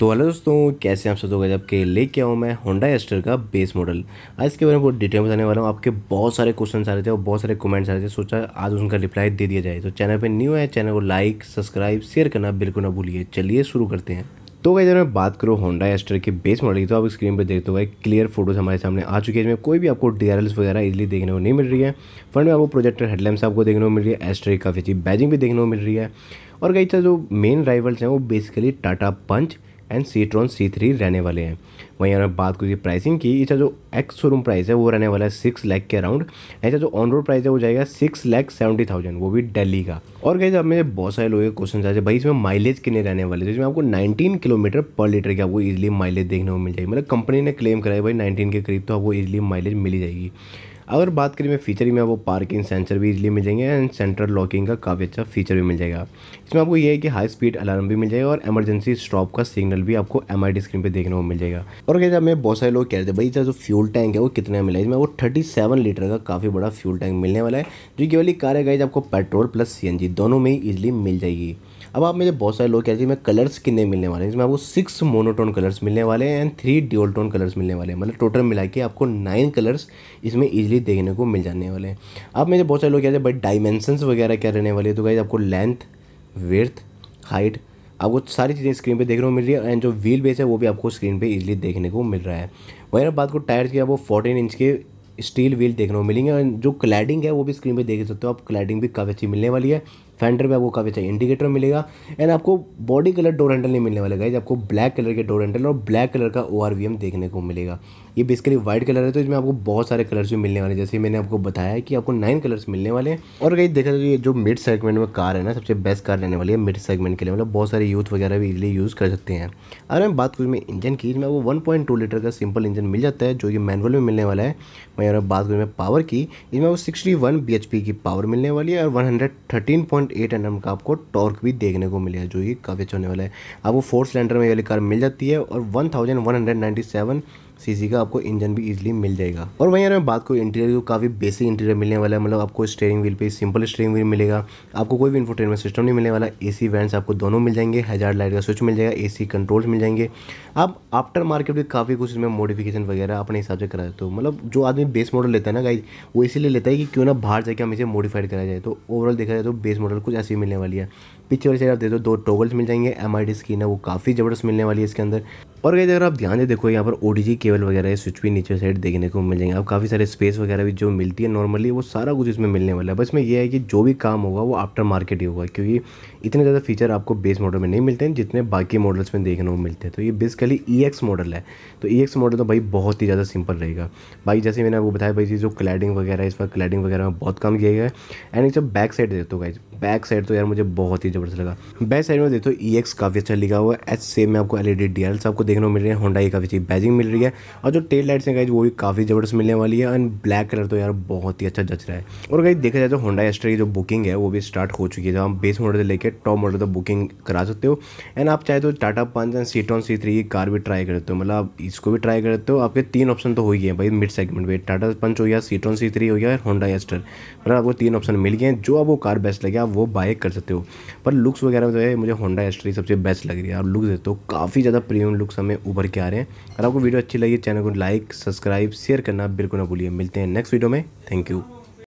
तो हेलो दोस्तों कैसे आप सब लोग के लेके आऊँ मैं होंडा एस्टर का बेस मॉडल आज इसके बारे में बहुत डिटेल बताने वाला हूँ आपके बहुत सारे क्वेश्चन आ रहे थे और बहुत सारे कमेंट्स आ रहे थे सोचा आज उनका रिप्लाई दे दिया जाए तो चैनल पे न्यू है चैनल को लाइक सब्सक्राइब शेयर करना बिल्कुल ना भूलिए चलिए शुरू करते हैं तो अगर मैं बात करूँ होंडा एस्टर के बेस मॉडल की तो आप स्क्रीन पर देखते हुए क्लियर फोटोज हमारे सामने आ चुकी है इसमें कोई भी आपको डी वगैरह इजिली देखने को नहीं मिल रही है फ्रंट में आपको प्रोजेक्टर हेडलैम्स आपको देखने को मिल रही है एस्टर की काफ़ी अच्छी बैजिंग भी देखने को मिल रही है और कई सारे जो मेन राइवल्स हैं वो basically Tata Punch and Citroen C three रहने वाले हैं वहीं अगर बात करिए प्राइसिंग की इसका जो एक्स शोरूम प्राइस है वो रहने वाला है सिक्स लैख के अराउंड ऐसा जो ऑन रोड प्राइस है वो जाएगा सिक्स लैख सेवेंटी थाउजेंड वो भी दिल्ली का और गैस अब मेरे बहुत सारे लोगों के क्वेश्चन आते भाई इसमें माइलेज कितने रहने वाले तो इसमें आपको नाइनटीन किलोमीटर पर लीटर की आपको ईजिली माइलेज देखने को मिल जाएगी मतलब कंपनी ने क्लेम कराया भाई नाइनटीन के करीब तो आपको ईजिली माइलेज मिली जाएगी अगर बात करें मैं फीचर में वो पार्किंग सेंसर भी इजिली मिल जाएंगे एंड सेंट्रल लॉकिंग का काफ़ी अच्छा फीचर भी मिल जाएगा इसमें आपको ये है कि हाई स्पीड अलार्म भी मिल जाएगा और एमरजेंसी स्टॉप का सिग्नल भी आपको एम स्क्रीन पर देखने को मिल जाएगा और क्या हमें बहुत सारे लोग कह रहे थे भाई जो फ्यूल टैंक है वो कितना मिला इसमें वो थर्टी लीटर का काफ़ी बड़ा फ्यूल टैंक मिलने वाला है जो कि वाली कार है गाइज आपको पेट्रोल प्लस सी दोनों में ही ईजिली मिल जाएगी अब आप मुझे बहुत सारे लोग कहते हैं मैं कलर्स कितने मिलने वाले हैं इसमें आपको सिक्स मोनोटोन कलर्स मिलने वाले हैं एंड थ्री डिओल्टोन कलर्स मिलने वाले हैं मतलब टोटल मिला के आपको नाइन कलर्स इसमें ईजिली देखने को मिल जाने वाले हैं अब मुझे बहुत सारे लोग कहते हैं बट डायमेंशंस वगैरह क्या रहने वाले तो गाइज आपको लेंथ वेर्थ हाइट आपको सारी चीज़ें स्क्रीन पे देखने को मिल रही है एंड जो व्हील बेस है वो भी आपको स्क्रीन पे इजीली देखने को मिल रहा है वहीं अब बात को टायर्स की आपको फोर्टीन इंच के स्टील व्हील देखने को मिलेंगे और जो क्लैडिंग है वो भी स्क्रीन पे देख सकते हो आप क्लैडिंग भी काफ़ी अच्छी मिलने वाली है फेंडर में आपको काफ़ी अच्छा इंडिकेटर मिलेगा एंड आपको बॉडी कलर डोर हैंडल नहीं मिलने वाला गाइज आपको ब्लैक कलर के डोर हैंडल और ब्लैक कलर का ओ देखने को मिलेगा ये बेसिकली वाइट कलर है तो इसमें आपको बहुत सारे कलर्स भी मिलने वाले जैसे मैंने आपको बताया कि आपको नाइन कलर्स मिलने वाले हैं और कहीं देखा जाए तो जो मिड सेगमेंट में कार है ना सबसे बेस्ट कार लेने वाली है मिड सेगमेंट के लिए मतलब बहुत सारे यूथ वगैरह भी इजिली यूज़ कर सकते हैं अगर मैं बात करूँ मैं इंजन की इसमें आपको वन लीटर का सिंपल इंजन मिल जाता है जो कि मैनुअल में मिलने वाला है मैं अगर बात करूँ मैं पावर की इसमें आपको सिक्सटी वन की पावर मिलने वाली है और one hundred thirteen point eight का आपको टॉर्क भी देखने को मिलेगा जो कि काफ़ी अच्छा होने वाला है आपको फोर सिलेंडर में ये वाली कार मिल जाती है और one thousand one hundred ninety seven CC का आपको इंजन भी इजीली मिल जाएगा और वहीं अगर मैं बात करूँ इंटीरियर को काफ़ी बेसिक इंटीरियर मिलने वाला है मतलब आपको स्टेयरिंग व्हील पे सिंपल स्टेयरिंग व्हील मिलेगा आपको कोई भी इन्फोटेनमेंट सिस्टम नहीं मिलने वाला एसी वैंड्स आपको दोनों मिल जाएंगे हजार लाइट का स्विच मिल जाएगा ए कंट्रोल्स मिल जाएंगे आप आफ्टर मार्केट भी काफ़ी कुछ इसमें मॉडिफिकेशन वगैरह अपने हिसाब से करा सकते हो मतलब जो आदमी बेस मॉडल लेता है ना गाइज वो इसीलिए लेता है कि क्यों ना बाहर जाकर हम इसे मॉडिफाइड कराया जाए तो ओवरऑल देखा जाए तो बेस मॉडल कुछ ऐसी मिलने वाली है पिछले वाली साइड आप दे दो टोगल्स मिल जाएंगे एम स्क्रीन है वो काफ़ी ज़बरदस्त मिलने वाली है इसके अंदर और गई अगर आप ध्यान से देखो यहाँ पर ओ केबल वगैरह स्विच भी नीचे साइड देखने को मिल जाएंगे आप काफ़ी सारे स्पेस वगैरह भी जो मिलती है नॉर्मली वो सारा कुछ इसमें मिलने वाला है बस में यह है कि जो भी काम होगा वो आफ्टर मार्केट ही होगा क्योंकि इतने ज़्यादा फीचर आपको बेस मॉडल में नहीं मिलते हैं जितने बाकी मॉडल्स में देखने को मिलते हैं तो ये बेसिकली ई मॉडल है तो ई e मॉडल तो भाई बहुत ही ज़्यादा सिंपल रहेगा भाई जैसे मैंने आपको बताया भाई जो क्लैडिंग वगैरह इस पर क्लैडिंग वगैरह में बहुत कम किया गया है एंड जब बैक साइड देखते हो गाइज बैक साइड तो यार मुझे बहुत ही ज़बरदस्त लगा बैक साइड में देखो ई e काफ़ी अच्छा लिखा हुआ है एच सेम में आपको एल ई e आपको देखने को मिल रही है होंडाई काफ़ी अच्छी बैजिंग मिल रही है और जो टेल लाइट्स हैं गाइज वो भी काफ़ी ज़बरदस्त मिलने वाली है एंड ब्लैक कलर तो यार बहुत ही अच्छा जच रहा है और गाइज देखा जाए तो होंडा एस्ट्रा की जो बुकिंग है वो भी स्टार्ट हो चुकी है जहाँ बेस मॉडल से लेकर टॉप मॉडल तक बुकिंग करा सकते हो एंड आप चाहे तो Tata Punch and Citroen C three की कार भी ट्राई करते हो मतलब इसको भी ट्राई करते हो आपके तीन ऑप्शन तो हो ही है भाई मिड सेगमेंट में टाटा पंच हो गया सीटॉन सी थ्री हो गया और होंडा एस्टर मतलब आपको तीन ऑप्शन मिल गए हैं जो आपको कार बेस्ट लगे आप वो बाय कर सकते हो पर लुक्स वगैरह में जो तो है मुझे होंडा एस्टर सबसे बेस्ट लग रही है और लुक्स देते हो काफ़ी ज़्यादा प्रीमियम लुक्स समय उभर के आ रहे हैं अगर आपको वीडियो अच्छी लगी चैनल को लाइक सब्सक्राइब शेयर करना बिल्कुल ना भूलिए मिलते हैं नेक्स्ट वीडियो में थैंक यू